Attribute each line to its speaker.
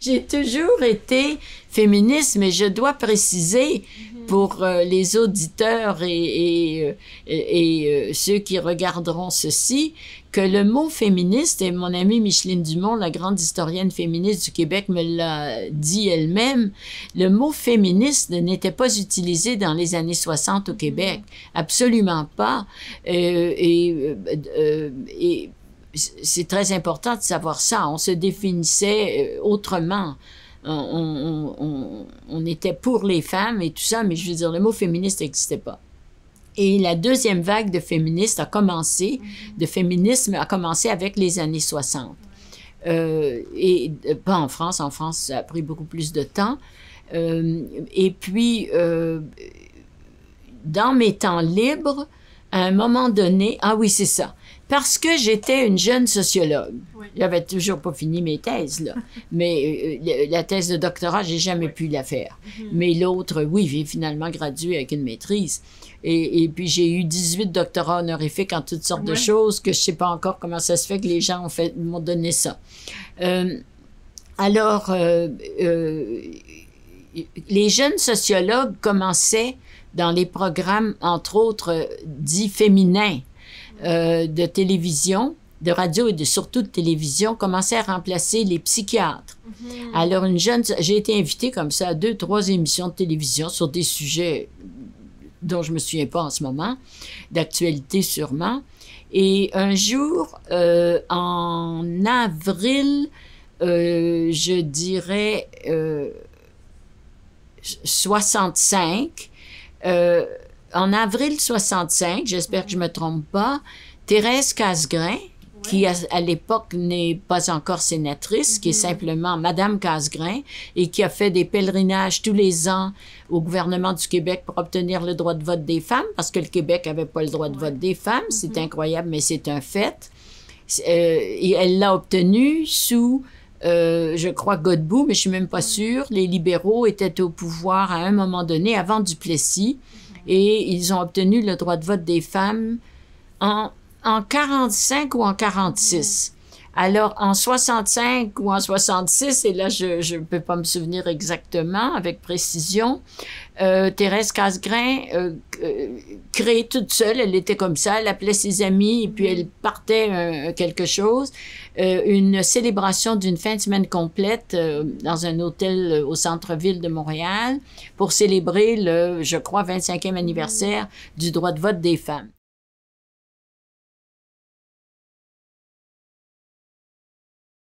Speaker 1: J'ai toujours été féministe, mais je dois préciser mhm. pour euh, les auditeurs et, euh, euh, ceux qui regarderont ceci que le mot féministe, et mon amie Micheline Dumont, la grande historienne féministe du Québec, me l'a dit elle-même, le mot féministe n'était pas utilisé dans les années 60 au Québec, mhm. absolument pas. et, c'est très important de savoir ça. On se définissait euh, autrement. On, était pour les femmes et tout ça, mais je veux dire, le mot féministe n'existait pas. Et la deuxième vague de féministes a commencé, de féminisme a commencé avec les années 60. Euh, et euh, pas en France, en France, ça a pris beaucoup plus de temps. et puis, dans mes temps libres, à un moment donné, ah oui, c'est ça parce que j'étais une jeune sociologue. J'avais toujours pas fini mes thèses, là. mais euh, euh, la thèse de doctorat, j'ai jamais pu la faire. Mhm. Mais l'autre, oui, j'ai finalement gradué avec une maîtrise. Et, puis, j'ai eu 18 doctorats honorifiques en toutes sortes de choses que je sais pas encore comment ça se fait que les gens ont fait, m'ont donné ça. Euh, alors, euh, euh les jeunes sociologues commençaient dans les programmes, entre autres, dits féminins euh, de télévision, de radio et de, surtout de télévision commençaient à remplacer les psychiatres. Mhm. Alors, une jeune, j'ai été invitée comme ça à deux, trois émissions de télévision sur des sujets dont je me souviens pas en ce moment, d'actualité sûrement. Et un jour, euh, en avril, euh, je dirais euh, 65, en avril 65, j'espère que je me trompe pas, Thérèse Casgrain, qui à, l'époque n'est pas encore sénatrice, qui est mhm. simplement Madame Casgrain et qui a fait des pèlerinages tous les ans au gouvernement du Québec pour obtenir le droit de vote des femmes, parce que le Québec n'avait pas le droit de vote des femmes. C'est mhm. incroyable, mais c'est un fait. Euh, et elle l'a obtenu sous, euh, je crois, Godbout, mais je suis même pas sûre. Les libéraux étaient au pouvoir à un moment donné avant Duplessis et ils ont obtenu le droit de vote des femmes en, en 45 ou en 46. Alors, en 65 ou en 66, et là, je ne peux pas me souvenir exactement avec précision, euh, Thérèse Casgrain euh, euh créait toute seule, elle était comme ça, elle appelait ses amis et puis elle partait euh, quelque chose, euh, une célébration d'une fin de semaine complète dans un hôtel au centre-ville de Montréal pour célébrer le, je crois, 25e anniversaire du droit de vote des femmes.